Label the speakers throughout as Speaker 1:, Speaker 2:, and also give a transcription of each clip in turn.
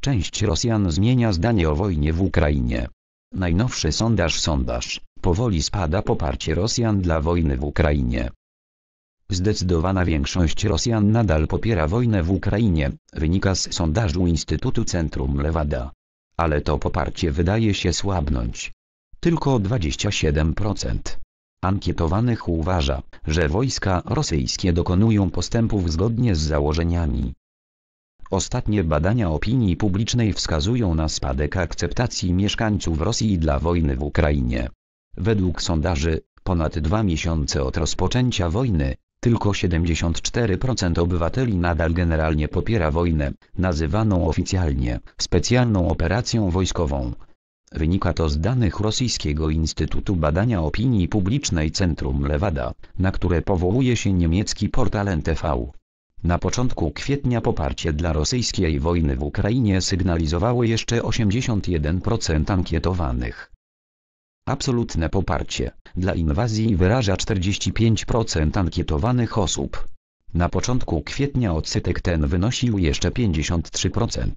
Speaker 1: Część Rosjan zmienia zdanie o wojnie w Ukrainie. Najnowszy sondaż sondaż, powoli spada poparcie Rosjan dla wojny w Ukrainie. Zdecydowana większość Rosjan nadal popiera wojnę w Ukrainie, wynika z sondażu Instytutu Centrum Lewada. Ale to poparcie wydaje się słabnąć. Tylko 27% ankietowanych uważa, że wojska rosyjskie dokonują postępów zgodnie z założeniami. Ostatnie badania opinii publicznej wskazują na spadek akceptacji mieszkańców Rosji dla wojny w Ukrainie. Według sondaży, ponad dwa miesiące od rozpoczęcia wojny, tylko 74% obywateli nadal generalnie popiera wojnę, nazywaną oficjalnie specjalną operacją wojskową. Wynika to z danych Rosyjskiego Instytutu Badania Opinii Publicznej Centrum Lewada, na które powołuje się niemiecki portal NTV. Na początku kwietnia poparcie dla rosyjskiej wojny w Ukrainie sygnalizowało jeszcze 81% ankietowanych. Absolutne poparcie dla inwazji wyraża 45% ankietowanych osób. Na początku kwietnia odsetek ten wynosił jeszcze 53%.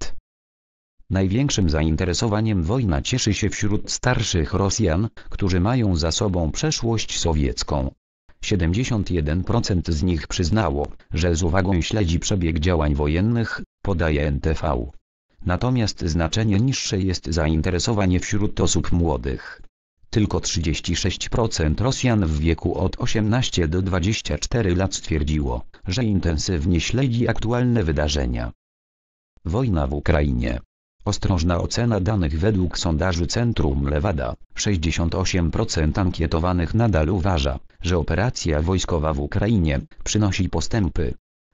Speaker 1: Największym zainteresowaniem wojna cieszy się wśród starszych Rosjan, którzy mają za sobą przeszłość sowiecką. 71% z nich przyznało, że z uwagą śledzi przebieg działań wojennych, podaje NTV. Natomiast znaczenie niższe jest zainteresowanie wśród osób młodych. Tylko 36% Rosjan w wieku od 18 do 24 lat stwierdziło, że intensywnie śledzi aktualne wydarzenia. Wojna w Ukrainie Ostrożna ocena danych według sondażu Centrum Lewada, 68% ankietowanych nadal uważa, że operacja wojskowa w Ukrainie przynosi postępy.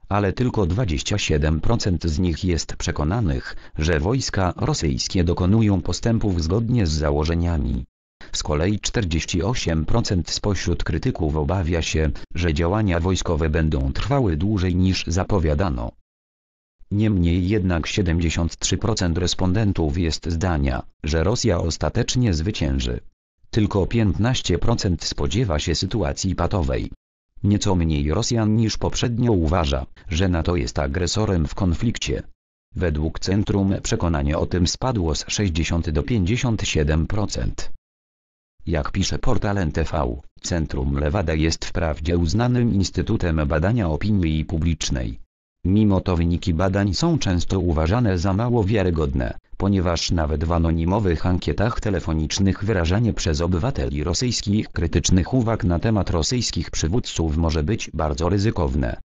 Speaker 1: Ale tylko 27% z nich jest przekonanych, że wojska rosyjskie dokonują postępów zgodnie z założeniami. Z kolei 48% spośród krytyków obawia się, że działania wojskowe będą trwały dłużej niż zapowiadano. Niemniej jednak 73% respondentów jest zdania, że Rosja ostatecznie zwycięży. Tylko 15% spodziewa się sytuacji patowej. Nieco mniej Rosjan niż poprzednio uważa, że NATO jest agresorem w konflikcie. Według centrum przekonanie o tym spadło z 60 do 57%. Jak pisze portal NTV, Centrum Lewada jest wprawdzie uznanym instytutem badania opinii publicznej, Mimo to wyniki badań są często uważane za mało wiarygodne, ponieważ nawet w anonimowych ankietach telefonicznych wyrażanie przez obywateli rosyjskich krytycznych uwag na temat rosyjskich przywódców może być bardzo ryzykowne.